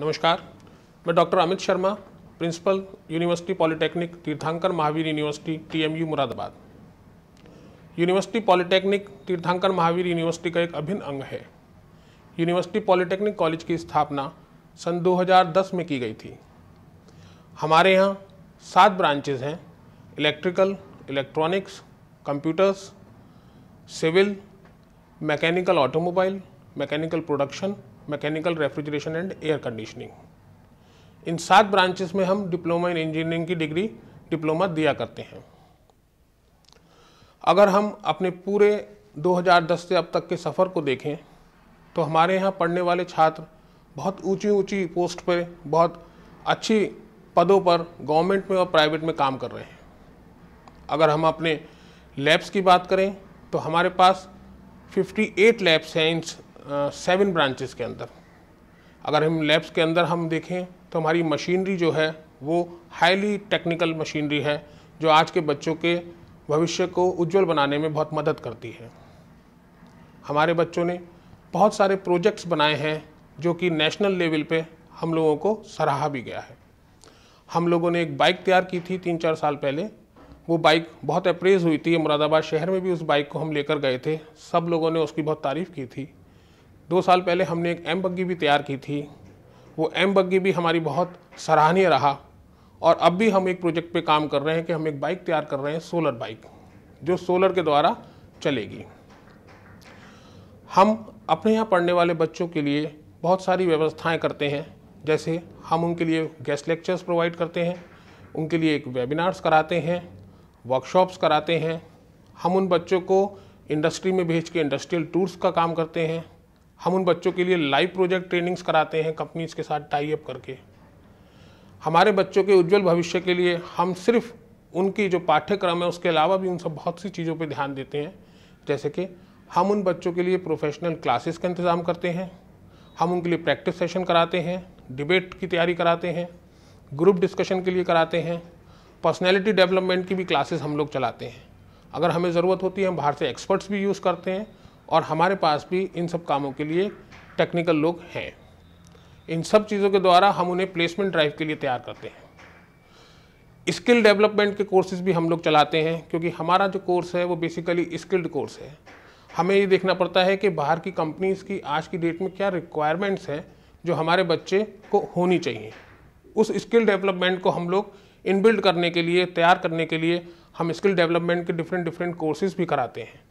नमस्कार मैं doctor Amit Sharma principal university polytechnic Tirthankar Mahavir university TMU Moradabad university polytechnic Tirthankar Mahavir university का एक अभिन्न अंग है यूनिवर्सिटी पॉलिटेक्निक कॉलेज की स्थापना सन 2010 में की गई थी हमारे यहाँ सात ब्रांचेज हैं electrical electronics computers civil mechanical automobile mechanical production mechanical refrigeration and air conditioning इन सात ब्रांचेस में हम डिप्लोमा इन इंजीनियरिंग की डिग्री डिप्लोमा दिया करते हैं अगर हम अपने पूरे 2010 से अब तक के सफ़र को देखें तो हमारे यहाँ पढ़ने वाले छात्र बहुत ऊंची ऊंची पोस्ट पर बहुत अच्छी पदों पर गवर्नमेंट में और प्राइवेट में काम कर रहे हैं अगर हम अपने लैब्स की बात करें तो हमारे पास 58 लैब्स हैं इन सेवन ब्रांचेस के अंदर अगर हम लैब्स के अंदर हम देखें तो हमारी मशीनरी जो है वो हाईली टेक्निकल मशीनरी है जो आज के बच्चों के भविष्य को उज्जवल बनाने में बहुत मदद करती है हमारे बच्चों ने बहुत सारे प्रोजेक्ट्स बनाए हैं जो कि नेशनल लेवल पे हम लोगों को सराहा भी गया है हम लोगों ने एक बाइक तैयार की थी तीन चार साल पहले वो बाइक बहुत अप्रेज हुई थी मुरादाबाद शहर में भी उस बाइक को हम लेकर गए थे सब लोगों ने उसकी बहुत तारीफ़ की थी दो साल पहले हमने एक एम बग्गी भी तैयार की थी वो एम बग्गी भी हमारी बहुत सराहनीय रहा और अब भी हम एक प्रोजेक्ट पे काम कर रहे हैं कि हम एक बाइक तैयार कर रहे हैं सोलर बाइक जो सोलर के द्वारा चलेगी हम अपने यहाँ पढ़ने वाले बच्चों के लिए बहुत सारी व्यवस्थाएँ करते हैं जैसे हम उनके लिए गेस्ट लेक्चर्स प्रोवाइड करते हैं उनके लिए एक वेबिनार्स कराते हैं वर्कशॉप्स कराते हैं हम उन बच्चों को इंडस्ट्री में भेज के इंडस्ट्रियल टूर्स का काम करते हैं हम उन बच्चों के लिए लाइव प्रोजेक्ट ट्रेनिंग्स कराते हैं कंपनीज के साथ टाई अप करके हमारे बच्चों के उज्जवल भविष्य के लिए हम सिर्फ उनकी जो पाठ्यक्रम है उसके अलावा भी उन सब बहुत सी चीज़ों पर ध्यान देते हैं जैसे कि हम उन बच्चों के लिए प्रोफेशनल क्लासेस का इंतज़ाम करते हैं हम उनके लिए प्रैक्टिस सेशन कराते हैं डिबेट की तैयारी कराते हैं ग्रुप डिस्कशन के लिए कराते हैं पर्सनैलिटी डेवलपमेंट की भी क्लासेस हम लोग चलाते हैं अगर हमें ज़रूरत होती है हम बाहर से एक्सपर्ट्स भी यूज़ करते हैं और हमारे पास भी इन सब कामों के लिए टेक्निकल लोग हैं इन सब चीज़ों के द्वारा हम उन्हें प्लेसमेंट ड्राइव के लिए तैयार करते हैं स्किल डेवलपमेंट के कोर्सेज भी हम लोग चलाते हैं क्योंकि हमारा जो कोर्स है वो बेसिकली स्किल्ड कोर्स है हमें ये देखना पड़ता है कि बाहर की कंपनीज की आज की डेट में क्या रिक्वायरमेंट्स हैं जो हमारे बच्चे को होनी चाहिए उस स्किल डेवलपमेंट को हम लोग इनबिल्ड करने के लिए तैयार करने के लिए हम स्किल डेवलपमेंट के डिफरेंट डिफरेंट कोर्सेज भी कराते हैं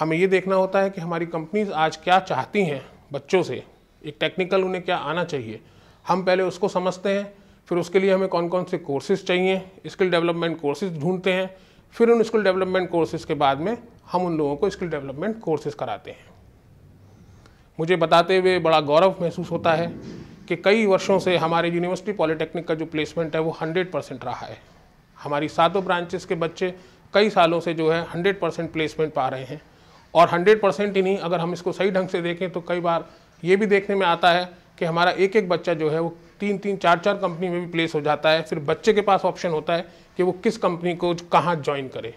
हमें ये देखना होता है कि हमारी कंपनीज आज क्या चाहती हैं बच्चों से एक टेक्निकल उन्हें क्या आना चाहिए हम पहले उसको समझते हैं फिर उसके लिए हमें कौन कौन से कोर्सेज चाहिए स्किल डेवलपमेंट कोर्सेज ढूंढते हैं फिर उन स्किल डेवलपमेंट कोर्सेज के बाद में हम उन लोगों को स्किल डेवलपमेंट कोर्सेज कराते हैं मुझे बताते हुए बड़ा गौरव महसूस होता है कि कई वर्षों से हमारे यूनिवर्सिटी पॉलिटेक्निक का जो प्लेसमेंट है वो 100 परसेंट रहा है हमारी सातों ब्रांचेस के बच्चे कई सालों से जो है 100 परसेंट प्लेसमेंट पा रहे हैं और 100 परसेंट ही नहीं अगर हम इसको सही ढंग से देखें तो कई बार ये भी देखने में आता है कि हमारा एक एक बच्चा जो है वो तीन तीन चार चार कंपनी में भी प्लेस हो जाता है फिर बच्चे के पास ऑप्शन होता है कि वो किस कंपनी को कहाँ ज्वाइन करे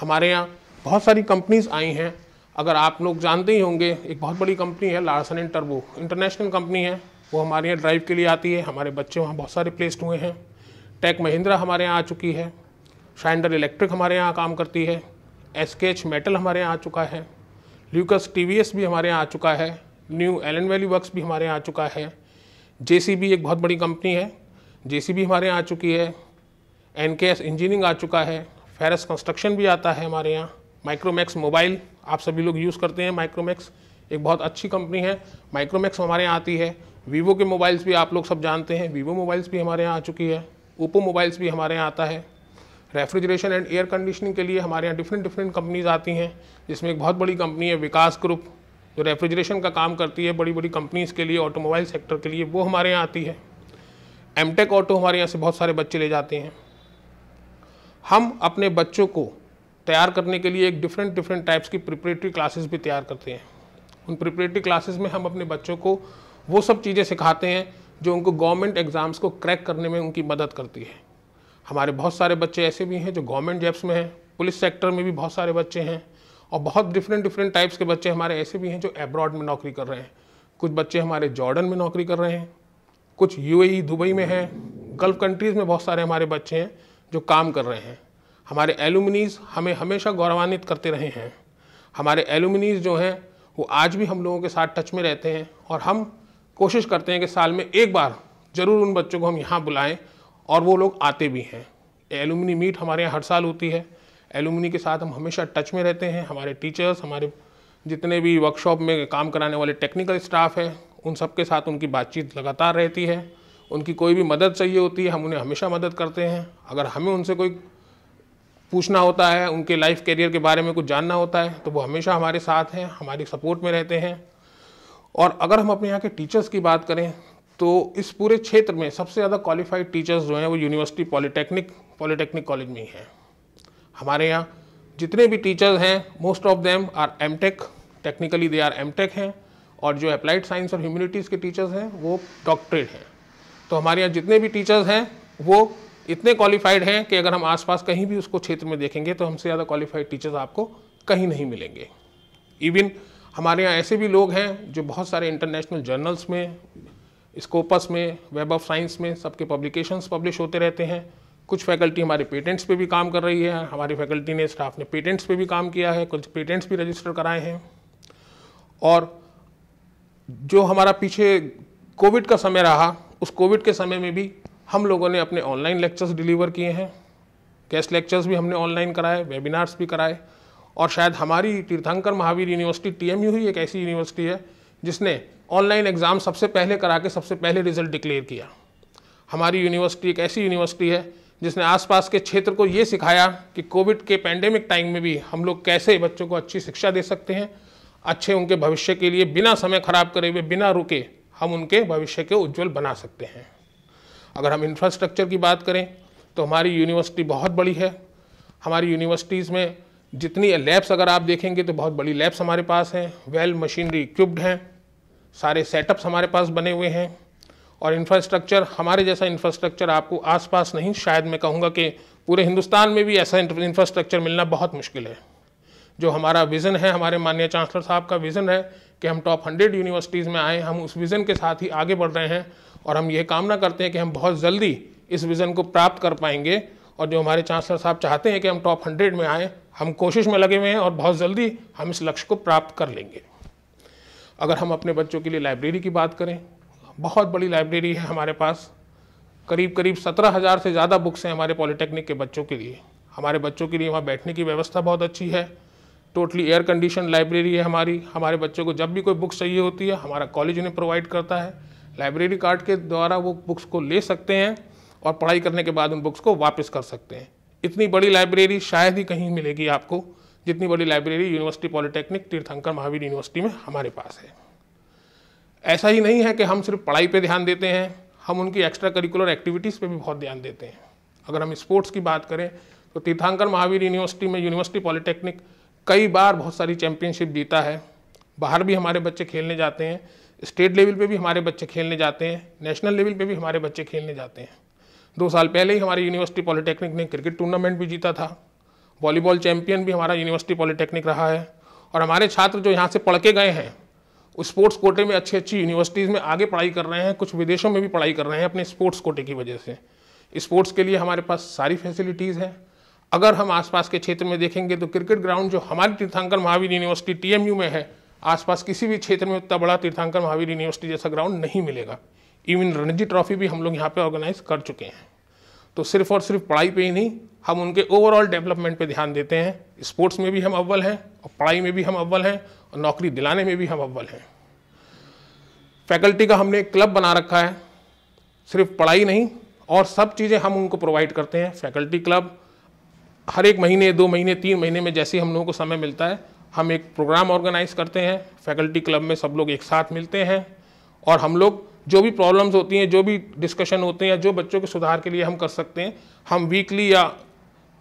हमारे यहाँ बहुत सारी कंपनीज आई हैं अगर आप लोग जानते ही होंगे एक बहुत बड़ी कंपनी है लार्सन एंड टर्बो इंटरनेशनल कंपनी है वो हमारे यहाँ ड्राइव के लिए आती है हमारे बच्चे वहाँ बहुत सारे प्लेस्ड हुए हैं टेक महिंद्रा हमारे यहाँ आ चुकी है शाइंडर इलेक्ट्रिक हमारे यहाँ काम करती है एस के एच मेटल हमारे यहाँ आ चुका है ल्यूकस टी वी एस भी हमारे यहाँ आ चुका है new L N valley works भी हमारे यहाँ आ चुका है जे सी बी एक बहुत बड़ी कंपनी है जे सी बी हमारे यहाँ आ चुकी है एन के एस इंजीनियरिंग आ चुका है फेरस कंस्ट्रक्शन भी आता है हमारे यहाँ माइक्रोमैक्स मोबाइल आप सभी लोग यूज़ करते हैं माइक्रोमैक्स एक बहुत अच्छी कंपनी है माइक्रोमैक्स हमारे यहाँ आती है वीवो के मोबाइल्स भी आप लोग सब जानते हैं वीवो मोबाइल्स भी हमारे यहाँ आ चुकी है ओप्पो मोबाइल्स भी हमारे यहाँ आता है रेफ्रिजरेशन एंड एयर कंडीशनिंग के लिए हमारे यहाँ डिफरेंट डिफरेंट कंपनीज आती हैं जिसमें एक बहुत बड़ी कंपनी है विकास ग्रुप जो रेफ्रिजरेशन का काम करती है बड़ी बड़ी कंपनीज के लिए ऑटोमोबाइल सेक्टर के लिए वो हमारे यहाँ आती है एमटेक ऑटो हमारे यहाँ से बहुत सारे बच्चे ले जाते हैं हम अपने बच्चों को तैयार करने के लिए एक डिफरेंट डिफरेंट टाइप्स की प्रिपरेटरी क्लासेस भी तैयार करते हैं उन प्रिपरेटरी क्लासेस में हम अपने बच्चों को वो सब चीज़ें सिखाते हैं जो उनको गवर्नमेंट एग्ज़ाम्स को क्रैक करने में उनकी मदद करती है हमारे बहुत सारे बच्चे ऐसे भी हैं जो गवर्नमेंट जॉब्स में हैं पुलिस सेक्टर में भी बहुत सारे बच्चे हैं और बहुत डिफरेंट डिफरेंट टाइप्स के बच्चे हमारे ऐसे भी हैं जो एब्रॉड में नौकरी कर रहे हैं कुछ बच्चे हमारे जॉर्डन में नौकरी कर रहे हैं कुछ यू e दुबई में हैं गल्फ कंट्रीज़ में बहुत सारे हमारे बच्चे हैं जो काम कर रहे हैं हमारे एलुमिनीज़ हमें हमेशा गौरवान्वित करते रहे हैं हमारे एलुमिनीज़ जो हैं वो आज भी हम लोगों के साथ टच में रहते हैं और हम कोशिश करते हैं कि साल में एक बार ज़रूर उन बच्चों को हम यहाँ बुलाएं और वो लोग आते भी हैं एलुमिनी मीट हमारे यहाँ हर साल होती है एलुमिनी के साथ हम हमेशा टच में रहते हैं हमारे टीचर्स हमारे जितने भी वर्कशॉप में काम कराने वाले टेक्निकल स्टाफ है उन सब के साथ उनकी बातचीत लगातार रहती है उनकी कोई भी मदद चाहिए होती है हम उन्हें हमेशा मदद करते हैं अगर हमें उनसे कोई पूछना होता है उनके लाइफ करियर के बारे में कुछ जानना होता है तो वो हमेशा हमारे साथ हैं हमारी सपोर्ट में रहते हैं और अगर हम अपने यहाँ के टीचर्स की बात करें तो इस पूरे क्षेत्र में सबसे ज़्यादा क्वालिफाइड टीचर्स जो हैं वो यूनिवर्सिटी पॉलीटेक्निक पॉलीटेक्निक कॉलेज में ही हैं हमारे यहाँ जितने भी टीचर्स हैं most of them are M tech technically they are M tech हैं और जो अप्लाइड साइंस और ह्यूमिनिटीज़ के टीचर्स हैं वो डॉक्टरेट हैं तो हमारे यहाँ जितने भी टीचर्स हैं वो इतने क्वालिफाइड हैं कि अगर हम आसपास कहीं भी उसको क्षेत्र में देखेंगे तो हमसे ज़्यादा क्वालिफाइड टीचर्स आपको कहीं नहीं मिलेंगे इवन हमारे यहाँ ऐसे भी लोग हैं जो बहुत सारे इंटरनेशनल जर्नल्स में स्कोपस में वेब ऑफ साइंस में सबके पब्लिकेशंस पब्लिश होते रहते हैं कुछ फैकल्टी हमारे पेटेंट्स पे भी काम कर रही है हमारी फैकल्टी ने स्टाफ ने पेटेंट्स पे भी काम किया है कुछ पेटेंट्स भी रजिस्टर कराए हैं और जो हमारा पीछे कोविड का समय रहा उस कोविड के समय में भी हम लोगों ने अपने ऑनलाइन लेक्चर्स डिलीवर किए हैं गेस्ट लेक्चर्स भी हमने ऑनलाइन कराए वेबिनार्स भी कराए और शायद हमारी तीर्थंकर महावीर यूनिवर्सिटी टी ही एक ऐसी यूनिवर्सिटी है जिसने ऑनलाइन एग्ज़ाम सबसे पहले करा के सबसे पहले रिज़ल्ट डिक्लेयर किया हमारी यूनिवर्सिटी एक ऐसी यूनिवर्सिटी है जिसने आसपास के क्षेत्र को ये सिखाया कि कोविड के पैंडेमिक टाइम में भी हम लोग कैसे बच्चों को अच्छी शिक्षा दे सकते हैं अच्छे उनके भविष्य के लिए बिना समय खराब करे हुए बिना रुके हम उनके भविष्य के उज्जवल बना सकते हैं अगर हम इंफ्रास्ट्रक्चर की बात करें तो हमारी यूनिवर्सिटी बहुत बड़ी है हमारी यूनिवर्सिटीज़ में जितनी लैब्स अगर आप देखेंगे तो बहुत बड़ी लैब्स हमारे पास हैं वेल मशीनरी इक्विप्ड हैं सारे सेटअप्स हमारे पास बने हुए हैं और इंफ्रास्ट्रक्चर हमारे जैसा इंफ्रास्ट्रक्चर आपको आसपास नहीं शायद मैं कहूँगा कि पूरे हिंदुस्तान में भी ऐसा इंफ्रास्ट्रक्चर मिलना बहुत मुश्किल है जो हमारा विज़न है हमारे माननीय चांसलर साहब का विज़न है कि हम टॉप हंड्रेड यूनिवर्सिटीज़ में आएँ हम उस विज़न के साथ ही आगे बढ़ रहे हैं और हम ये कामना करते हैं कि हम बहुत जल्दी इस विज़न को प्राप्त कर पाएंगे और जो हमारे चांसलर साहब चाहते हैं कि हम टॉप हंड्रेड में आएँ हम कोशिश में लगे हुए हैं और बहुत जल्दी हम इस लक्ष्य को प्राप्त कर लेंगे अगर हम अपने बच्चों के लिए लाइब्रेरी की बात करें बहुत बड़ी लाइब्रेरी है हमारे पास करीब करीब सत्रह हज़ार से ज़्यादा बुक्स हैं हमारे पॉलिटेक्निक के बच्चों के लिए हमारे बच्चों के लिए वहाँ बैठने की व्यवस्था बहुत अच्छी है टोटली एयर कंडीशन लाइब्रेरी है हमारी हमारे बच्चों को जब भी कोई बुक्स चाहिए होती है हमारा कॉलेज उन्हें प्रोवाइड करता है लाइब्रेरी कार्ड के द्वारा वो बुक्स को ले सकते हैं और पढ़ाई करने के बाद उन बुक्स को वापस कर सकते हैं इतनी बड़ी लाइब्रेरी शायद ही कहीं मिलेगी आपको जितनी बड़ी लाइब्रेरी यूनिवर्सिटी पॉलिटेक्निक तीर्थंकर महावीर यूनिवर्सिटी में हमारे पास है ऐसा ही नहीं है कि हम सिर्फ पढ़ाई पर ध्यान देते हैं हम उनकी एक्स्ट्रा करिकुलर एक्टिविटीज़ पर भी बहुत ध्यान देते हैं अगर हम स्पोर्ट्स की बात करें तो तीर्थांकर महावीर यूनिवर्सिटी में यूनिवर्सिटी पॉलिटेक्निक कई बार बहुत सारी चैंपियनशिप जीता है बाहर भी हमारे बच्चे खेलने जाते हैं स्टेट लेवल पे भी हमारे बच्चे खेलने जाते हैं नेशनल लेवल पे भी हमारे बच्चे खेलने जाते हैं दो साल पहले ही हमारी यूनिवर्सिटी पॉलिटेक्निक ने क्रिकेट टूर्नामेंट भी जीता था वॉलीबॉल चैम्पियन भी हमारा यूनिवर्सिटी पॉलिटेक्निक रहा है और हमारे छात्र जो यहाँ से पढ़ के गए हैं उस स्पोर्ट्स कोटे में अच्छी अच्छी यूनिवर्सिटीज़ में आगे पढ़ाई कर रहे हैं कुछ विदेशों में भी पढ़ाई कर रहे हैं अपने स्पोर्ट्स कोटे की वजह से स्पोर्ट्स के लिए हमारे पास सारी फैसिलिटीज़ है अगर हम आसपास के क्षेत्र में देखेंगे तो क्रिकेट ग्राउंड जो हमारी तीर्थांकर महावीर यूनिवर्सिटी टी में है आसपास किसी भी क्षेत्र में उतना बड़ा तीर्थांकर महावीर यूनिवर्सिटी जैसा ग्राउंड नहीं मिलेगा इवन रणजी ट्रॉफी भी हम लोग यहाँ पर ऑर्गेनाइज कर चुके हैं तो सिर्फ और सिर्फ पढ़ाई पर ही नहीं हम उनके ओवरऑल डेवलपमेंट पे ध्यान देते हैं स्पोर्ट्स में भी हम अव्वल हैं और पढ़ाई में भी हम अव्वल हैं और नौकरी दिलाने में भी हम अव्वल हैं फैकल्टी का हमने एक क्लब बना रखा है सिर्फ पढ़ाई नहीं और सब चीज़ें हम उनको प्रोवाइड करते हैं फैकल्टी क्लब हर एक महीने दो महीने तीन महीने में जैसे हम लोगों को समय मिलता है हम एक प्रोग्राम ऑर्गेनाइज करते हैं फैकल्टी क्लब में सब लोग एक साथ मिलते हैं और हम लोग जो भी प्रॉब्लम्स होती हैं जो भी डिस्कशन होते हैं जो बच्चों के सुधार के लिए हम कर सकते हैं हम वीकली या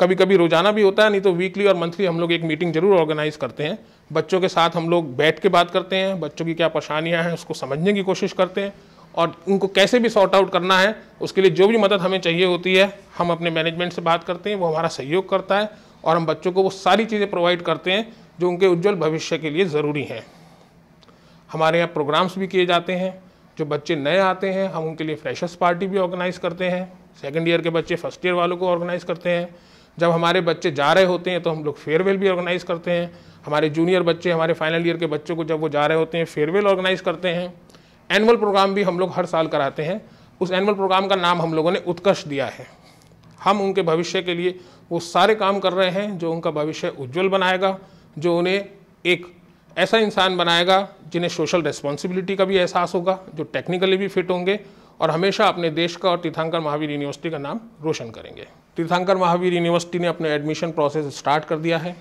कभी कभी रोजाना भी होता है नहीं तो वीकली और मंथली हम लोग एक मीटिंग जरूर ऑर्गेनाइज करते हैं बच्चों के साथ हम लोग बैठ के बात करते हैं बच्चों की क्या परेशानियाँ हैं उसको समझने की कोशिश करते हैं और उनको कैसे भी सॉर्ट आउट करना है उसके लिए जो भी मदद हमें चाहिए होती है हम अपने मैनेजमेंट से बात करते हैं वो हमारा सहयोग करता है और हम बच्चों को वो सारी चीज़ें प्रोवाइड करते हैं जो उनके उज्जवल भविष्य के लिए ज़रूरी हैं हमारे यहाँ प्रोग्राम्स भी किए जाते हैं जो बच्चे नए आते हैं हम उनके लिए फ्रेशर्स पार्टी भी ऑर्गेनाइज़ करते हैं सेकेंड ईयर के बच्चे फर्स्ट ईयर वालों को ऑर्गेनाइज़ करते हैं जब हमारे बच्चे जा रहे होते हैं तो हम लोग फेयरवेल भी ऑर्गेनाइज़ करते हैं हमारे जूनियर बच्चे हमारे फाइनल ईयर के बच्चों को जब वो जा रहे होते हैं फेयरवेल ऑर्गेनाइज़ करते हैं एनुअल प्रोग्राम भी हम लोग हर साल कराते हैं उस एनुअल प्रोग्राम का नाम हम लोगों ने उत्कर्ष दिया है हम उनके भविष्य के लिए वो सारे काम कर रहे हैं जो उनका भविष्य उज्जवल बनाएगा जो उन्हें एक ऐसा इंसान बनाएगा जिन्हें सोशल रिस्पॉन्सिबिलिटी का भी एहसास होगा जो टेक्निकली भी फिट होंगे और हमेशा अपने देश का और तीर्थांकर महावीर यूनिवर्सिटी का नाम रोशन करेंगे तीर्थांकर महावीर यूनिवर्सिटी ने अपने एडमिशन प्रोसेस स्टार्ट कर दिया है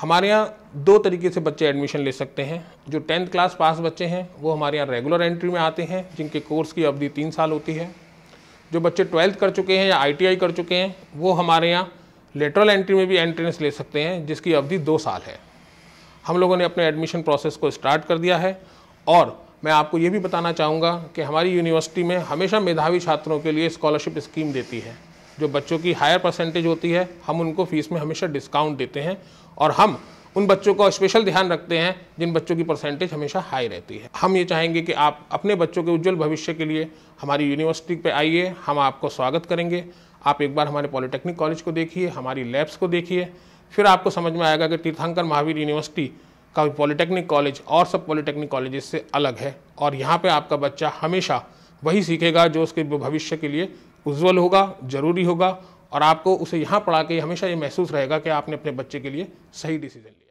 हमारे यहाँ दो तरीके से बच्चे एडमिशन ले सकते हैं जो टेंथ क्लास पास बच्चे हैं वो हमारे यहाँ रेगुलर एंट्री में आते हैं जिनके कोर्स की अवधि तीन साल होती है जो बच्चे ट्वेल्थ कर चुके हैं या आईटीआई कर चुके हैं वो हमारे यहाँ लेटरल एंट्री में भी एंट्रेंस ले सकते हैं जिसकी अवधि दो साल है हम लोगों ने अपने एडमिशन प्रोसेस को स्टार्ट कर दिया है और मैं आपको ये भी बताना चाहूँगा कि हमारी यूनिवर्सिटी में हमेशा मेधावी छात्रों के लिए स्कॉलरशिप स्कीम देती है जो बच्चों की हायर परसेंटेज होती है हम उनको फीस में हमेशा डिस्काउंट देते हैं और हम उन बच्चों का स्पेशल ध्यान रखते हैं जिन बच्चों की परसेंटेज हमेशा हाई रहती है हम ये चाहेंगे कि आप अपने बच्चों के उज्जवल भविष्य के लिए हमारी यूनिवर्सिटी पर आइए हम आपको स्वागत करेंगे आप एक बार हमारे पॉलिटेक्निक कॉलेज को देखिए हमारी लैब्स को देखिए फिर आपको समझ में आएगा कि तीर्थांकर महावीर यूनिवर्सिटी का पॉलीटेक्निक कॉलेज और सब पॉलीटेक्निक कॉलेज से अलग है और यहाँ पे आपका बच्चा हमेशा वही सीखेगा जो उसके भविष्य के लिए उज्ज्वल होगा ज़रूरी होगा और आपको उसे यहाँ पढ़ा के हमेशा ये महसूस रहेगा कि आपने अपने बच्चे के लिए सही डिसीजन लिया